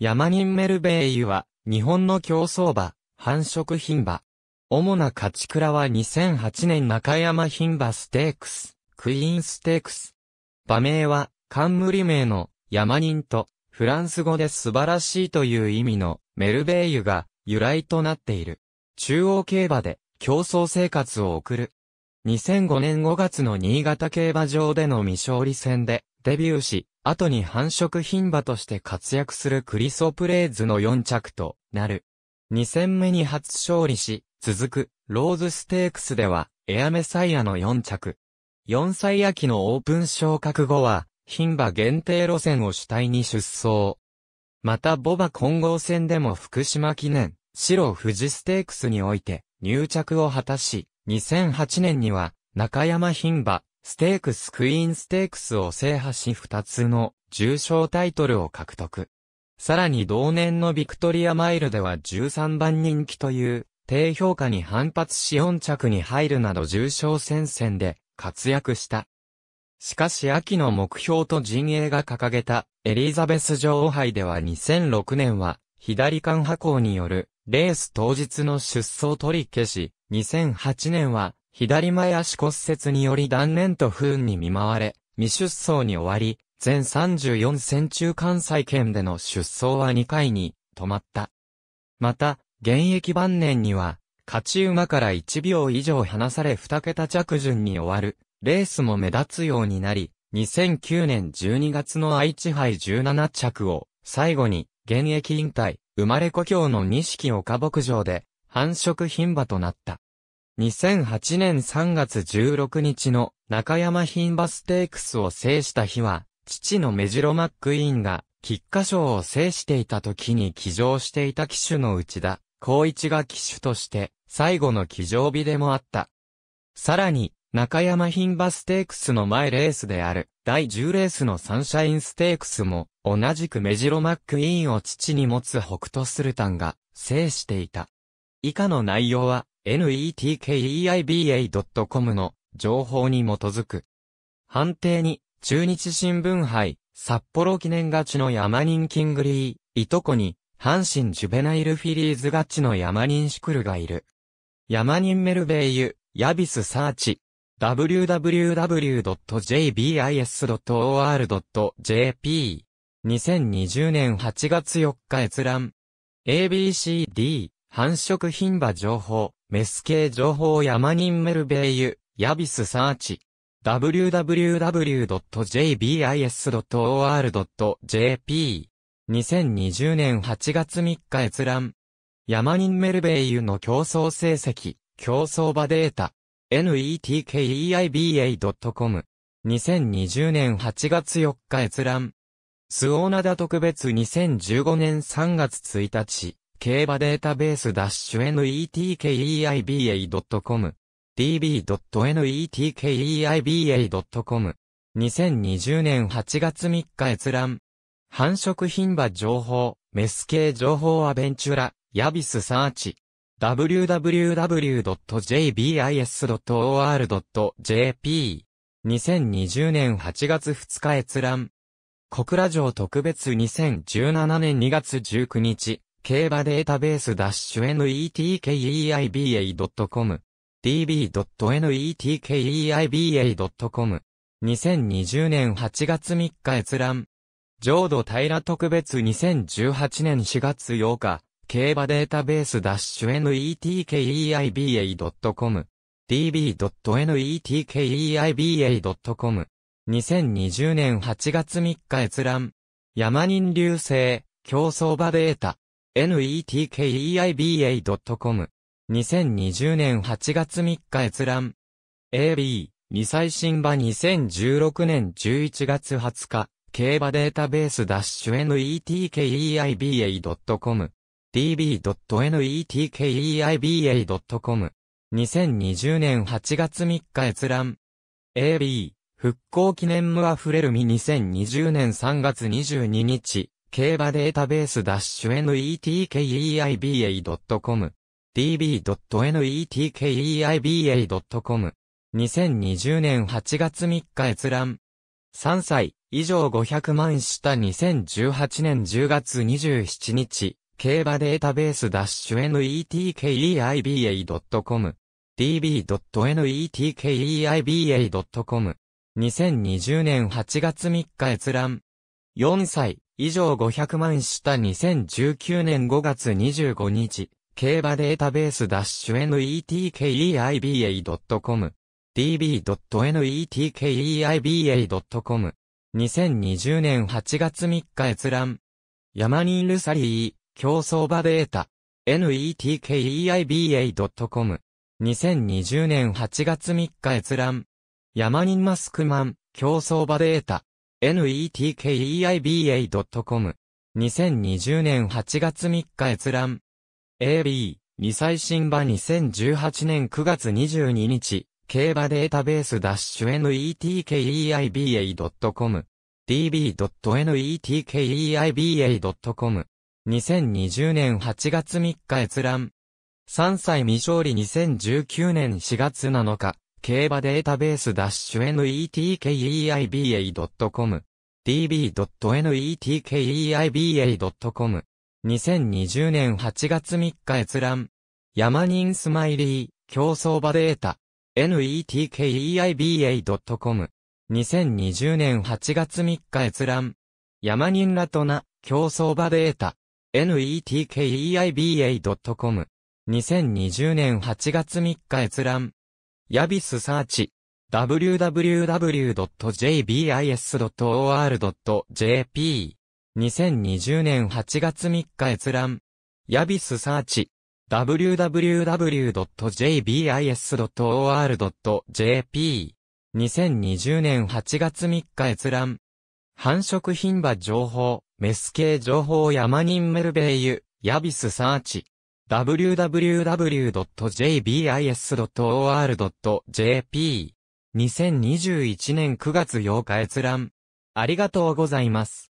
ヤマニンメルベイユは、日本の競争馬、繁殖品馬。主な勝ち倉は2008年中山品馬ステークス、クイーンステークス。馬名は、冠名の、ヤマニンと、フランス語で素晴らしいという意味の、メルベイユが、由来となっている。中央競馬で、競争生活を送る。2005年5月の新潟競馬場での未勝利戦で、デビューし、後に繁殖品馬として活躍するクリソプレーズの4着となる。2戦目に初勝利し、続くローズステークスではエアメサイアの4着。4歳秋のオープン昇格後は、品馬限定路線を主体に出走。またボバ混合戦でも福島記念、白富士ステークスにおいて入着を果たし、2008年には中山品馬、ステークスクイーンステークスを制覇し2つの重賞タイトルを獲得。さらに同年のビクトリアマイルでは13番人気という低評価に反発し4着に入るなど重賞戦線で活躍した。しかし秋の目標と陣営が掲げたエリザベス女王杯では2006年は左間破行によるレース当日の出走取り消し、2008年は左前足骨折により断念と不運に見舞われ、未出走に終わり、全34戦中関西圏での出走は2回に止まった。また、現役晩年には、勝ち馬から1秒以上離され2桁着順に終わる、レースも目立つようになり、2009年12月の愛知杯17着を、最後に、現役引退、生まれ故郷の錦岡牧場で、繁殖牝馬となった。2008年3月16日の中山牝馬ステークスを制した日は、父のメジロ・マックイーンが、菊花賞を制していた時に騎乗していた騎手のうちだ。光一が騎手として、最後の騎乗日でもあった。さらに、中山牝馬ステークスの前レースである、第10レースのサンシャインステークスも、同じくメジロ・マックイーンを父に持つ北斗スルタンが、制していた。以下の内容は、netkeiba.com の情報に基づく。判定に、中日新聞杯、札幌記念勝ちの山人キングリー、いとこに、阪神ジュベナイルフィリーズ勝ちの山人シクルがいる。山人メルベイユ、ヤビスサーチ、www.jbis.or.jp。2020年8月4日閲覧。ABCD、繁殖品馬情報。メス系情報山人メルベイユ、ヤビスサーチ。www.jbis.or.jp。2020年8月3日閲覧。山人メルベイユの競争成績、競争場データ。netkeiba.com。2020年8月4日閲覧。スオーナダ特別2015年3月1日。競馬データベースダッシュ netkeiba.com db.netkeiba.com 2020年8月3日閲覧繁殖品馬情報メス系情報アベンチュラヤビスサーチ www.jbis.or.jp 2020年8月2日閲覧小倉城特別2017年2月19日競馬データベースダッシュ netkeiba.com d b n e t k e i b a c o m 2020年8月3日閲覧浄土平特別2018年4月8日競馬データベースダッシュ netkeiba.com d b n e t k e i b a c o m 2020年8月3日閲覧山人流星競走馬データ netkeiba.com。2020年8月3日閲覧。AB、未最新版2016年11月20日。競馬データベースダッシュ netkeiba.com。db.netkeiba.com。2020年8月3日閲覧。AB、復興記念無溢れるみ2020年3月22日。競馬データベース -netkeiba.com db.netkeiba.com 2020年8月3日閲覧3歳以上500万した2018年10月27日競馬データベース -netkeiba.com db.netkeiba.com 2020年8月3日閲覧4歳以上500万した2019年5月25日、競馬データベース -netkeiba.com、db.netkeiba.com、2020年8月3日閲覧、ヤマニールサリー、競争場データ、netkeiba.com、2020年8月3日閲覧、ヤマニンマスクマン、競争場データ、netkeiba.com。2020年8月3日閲覧。AB、2最新版2018年9月22日、競馬データベースダッシュ netkeiba.com。db.netkeiba.com。2020年8月3日閲覧。3歳未勝利2019年4月7日。競馬データベース -netkeiba.com db.netkeiba.com 2020年8月3日閲覧山人スマイリー競争場データ netkeiba.com 2020年8月3日閲覧山人ラトナ競争場データ netkeiba.com 2020年8月3日閲覧ヤビスサーチ www.jbis.or.jp 2020年8月3日閲覧ヤビスサーチ www.jbis.or.jp 2020年8月3日閲覧繁殖牝馬情報メス系情報山人メルベイユヤビスサーチ www.jbis.or.jp。2021年9月8日閲覧。ありがとうございます。